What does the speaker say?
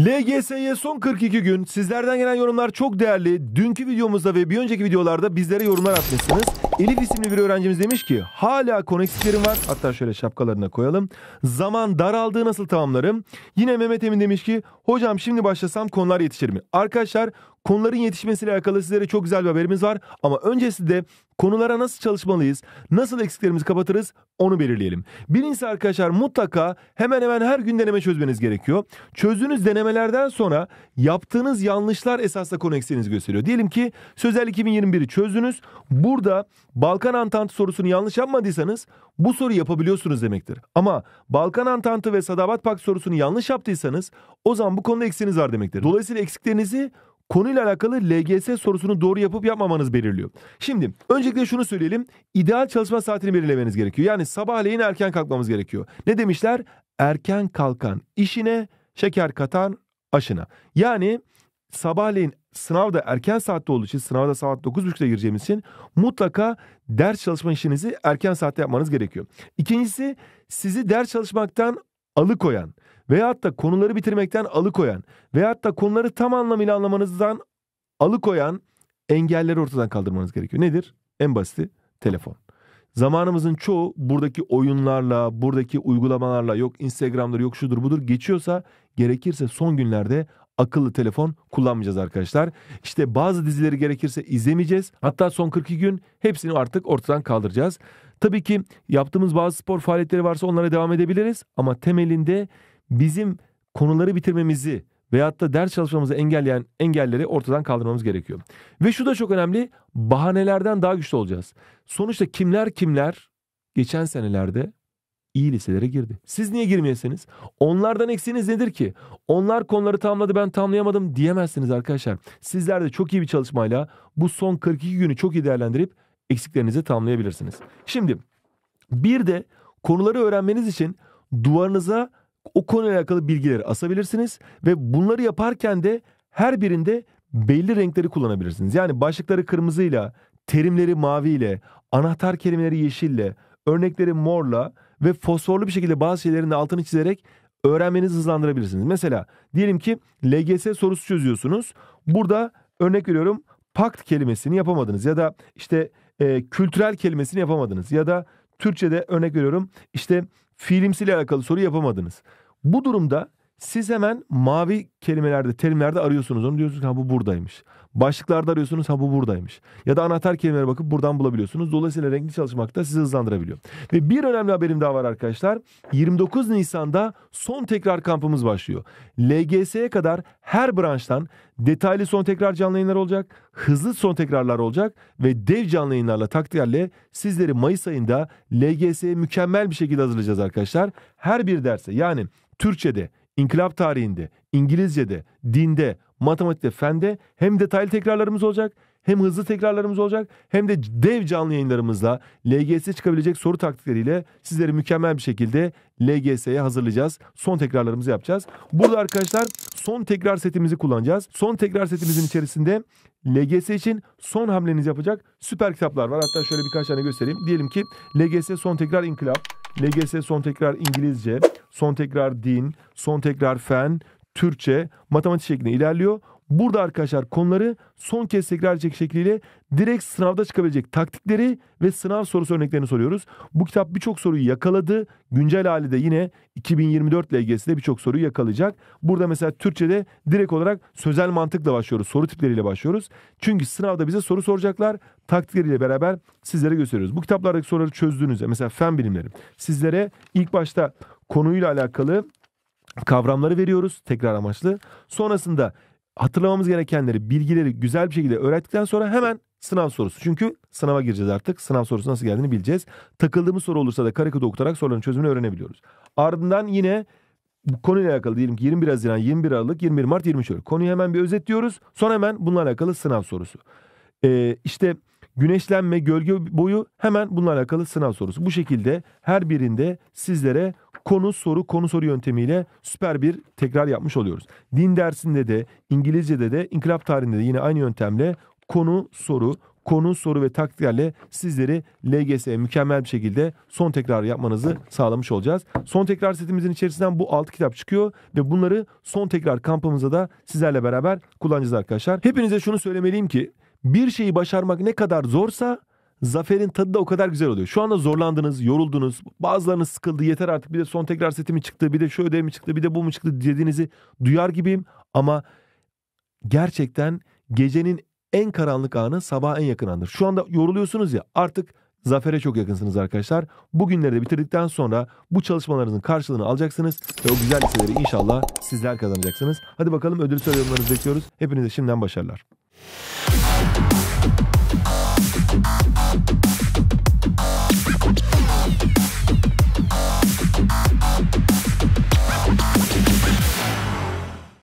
LGS'ye son 42 gün sizlerden gelen yorumlar çok değerli. Dünkü videomuzda ve bir önceki videolarda bizlere yorumlar atmışsınız. Elif isimli bir öğrencimiz demiş ki hala koneksiklerim var. Hatta şöyle şapkalarına koyalım. Zaman daraldığı nasıl tamamlarım? Yine Mehmet Emin demiş ki hocam şimdi başlasam konular yetişir mi? Arkadaşlar konuların yetişmesiyle alakalı sizlere çok güzel bir haberimiz var. Ama öncesi de konulara nasıl çalışmalıyız, nasıl eksiklerimizi kapatırız onu belirleyelim. Birincisi arkadaşlar mutlaka hemen hemen her gün deneme çözmeniz gerekiyor. Çözdüğünüz denemelerden sonra yaptığınız yanlışlar esasla konu eksiğinizi gösteriyor. Diyelim ki Sözel 2021'i çözdünüz. Burada Balkan Antantı sorusunu yanlış yapmadıysanız bu soruyu yapabiliyorsunuz demektir. Ama Balkan Antantı ve Sadabat Pak sorusunu yanlış yaptıysanız o zaman bu konuda eksiğiniz var demektir. Dolayısıyla eksiklerinizi konuyla alakalı LGS sorusunu doğru yapıp yapmamanız belirliyor. Şimdi öncelikle şunu söyleyelim. İdeal çalışma saatini belirlemeniz gerekiyor. Yani sabahleyin erken kalkmamız gerekiyor. Ne demişler? Erken kalkan işine şeker katan aşına. Yani sabahleyin sınavda erken saatte olduğu için sınavda saat 9.30'da gireceğimiz için mutlaka ders çalışma işinizi erken saatte yapmanız gerekiyor. İkincisi sizi ders çalışmaktan alıkoyan veyahut da konuları bitirmekten alıkoyan veyahut da konuları tam anlamıyla anlamanızdan alıkoyan engelleri ortadan kaldırmanız gerekiyor. Nedir? En basiti telefon. Zamanımızın çoğu buradaki oyunlarla, buradaki uygulamalarla, yok Instagram'dır, yok şudur budur geçiyorsa gerekirse son günlerde akıllı telefon kullanmayacağız arkadaşlar. İşte bazı dizileri gerekirse izlemeyeceğiz. Hatta son 42 gün hepsini artık ortadan kaldıracağız. Tabii ki yaptığımız bazı spor faaliyetleri varsa onlara devam edebiliriz ama temelinde bizim konuları bitirmemizi veyahut da ders çalışmamızı engelleyen engelleri ortadan kaldırmamız gerekiyor. Ve şu da çok önemli bahanelerden daha güçlü olacağız. Sonuçta kimler kimler geçen senelerde iyi liselere girdi. Siz niye girmeyesiniz? Onlardan eksiğiniz nedir ki? Onlar konuları tamamladı ben tamamlayamadım diyemezsiniz arkadaşlar. Sizler de çok iyi bir çalışmayla bu son 42 günü çok iyi değerlendirip eksiklerinizi tamamlayabilirsiniz. Şimdi bir de konuları öğrenmeniz için duvarınıza o konuyla alakalı bilgileri asabilirsiniz ve bunları yaparken de her birinde belli renkleri kullanabilirsiniz. Yani başlıkları kırmızıyla, terimleri maviyle, anahtar kelimeleri yeşille, örnekleri morla ve fosforlu bir şekilde bazı şeylerin de altını çizerek öğrenmenizi hızlandırabilirsiniz. Mesela diyelim ki LGS sorusu çözüyorsunuz. Burada örnek veriyorum pakt kelimesini yapamadınız ya da işte e, kültürel kelimesini yapamadınız ya da Türkçe'de örnek veriyorum işte fiilimsiyle alakalı soru yapamadınız. Bu durumda siz hemen mavi kelimelerde, terimlerde arıyorsunuz onu. Diyorsunuz ki ha bu buradaymış. Başlıklarda arıyorsunuz ha bu buradaymış. Ya da anahtar kelimelere bakıp buradan bulabiliyorsunuz. Dolayısıyla renkli çalışmak da sizi hızlandırabiliyor. Ve bir önemli haberim daha var arkadaşlar. 29 Nisan'da son tekrar kampımız başlıyor. LGS'ye kadar her branştan detaylı son tekrar canlı yayınlar olacak. Hızlı son tekrarlar olacak. Ve dev canlı yayınlarla taktiklerle sizleri Mayıs ayında LGS'ye mükemmel bir şekilde hazırlayacağız arkadaşlar. Her bir derse yani Türkçe'de, İnkılap tarihinde, İngilizce'de, dinde, matematikte, fende hem detaylı tekrarlarımız olacak hem hızlı tekrarlarımız olacak hem de dev canlı yayınlarımızla LGS çıkabilecek soru taktikleriyle sizleri mükemmel bir şekilde LGS'ye hazırlayacağız. Son tekrarlarımızı yapacağız. Burada arkadaşlar son tekrar setimizi kullanacağız. Son tekrar setimizin içerisinde LGS için son hamlenizi yapacak süper kitaplar var. Hatta şöyle birkaç tane göstereyim. Diyelim ki LGS son tekrar inkılap. LGS son tekrar İngilizce, son tekrar din, son tekrar fen, Türkçe, matematik şeklinde ilerliyor. Burada arkadaşlar konuları son kez tekrar edecek şekliyle direkt sınavda çıkabilecek taktikleri ve sınav sorusu örneklerini soruyoruz. Bu kitap birçok soruyu yakaladı. Güncel hali de yine 2024 LGS'de birçok soruyu yakalayacak. Burada mesela Türkçe'de direkt olarak sözel mantıkla başlıyoruz. Soru tipleriyle başlıyoruz. Çünkü sınavda bize soru soracaklar. Taktikleriyle beraber sizlere gösteriyoruz. Bu kitaplardaki soruları çözdüğünüzde mesela fen bilimleri sizlere ilk başta konuyla alakalı kavramları veriyoruz tekrar amaçlı. Sonrasında hatırlamamız gerekenleri, bilgileri güzel bir şekilde öğrettikten sonra hemen sınav sorusu. Çünkü sınava gireceğiz artık. Sınav sorusu nasıl geldiğini bileceğiz. Takıldığımız soru olursa da karikatür okutarak soruların çözümünü öğrenebiliyoruz. Ardından yine bu konuyla alakalı diyelim ki 21 Haziran, 21 Aralık, 21 Mart, 23 Aralık. Konuyu hemen bir özetliyoruz. Sonra hemen bununla alakalı sınav sorusu. Ee, işte güneşlenme, gölge boyu hemen bununla alakalı sınav sorusu. Bu şekilde her birinde sizlere konu soru konu soru yöntemiyle süper bir tekrar yapmış oluyoruz. Din dersinde de İngilizce'de de inkılap tarihinde de yine aynı yöntemle konu soru konu soru ve taktiklerle sizleri LGS mükemmel bir şekilde son tekrar yapmanızı sağlamış olacağız. Son tekrar setimizin içerisinden bu 6 kitap çıkıyor ve bunları son tekrar kampımıza da sizlerle beraber kullanacağız arkadaşlar. Hepinize şunu söylemeliyim ki bir şeyi başarmak ne kadar zorsa zaferin tadı da o kadar güzel oluyor. Şu anda zorlandınız, yoruldunuz. Bazılarınız sıkıldı. Yeter artık. Bir de son tekrar setimi çıktı. Bir de şu ödev çıktı. Bir de bu mu çıktı dediğinizi duyar gibiyim. Ama gerçekten gecenin en karanlık anı sabaha en yakın andır. Şu anda yoruluyorsunuz ya artık zafere çok yakınsınız arkadaşlar. Bugünleri de bitirdikten sonra bu çalışmalarınızın karşılığını alacaksınız ve o güzel listeleri inşallah sizler kazanacaksınız. Hadi bakalım ödül sorularınızı bekliyoruz. Hepinize şimdiden başarılar. Thank you.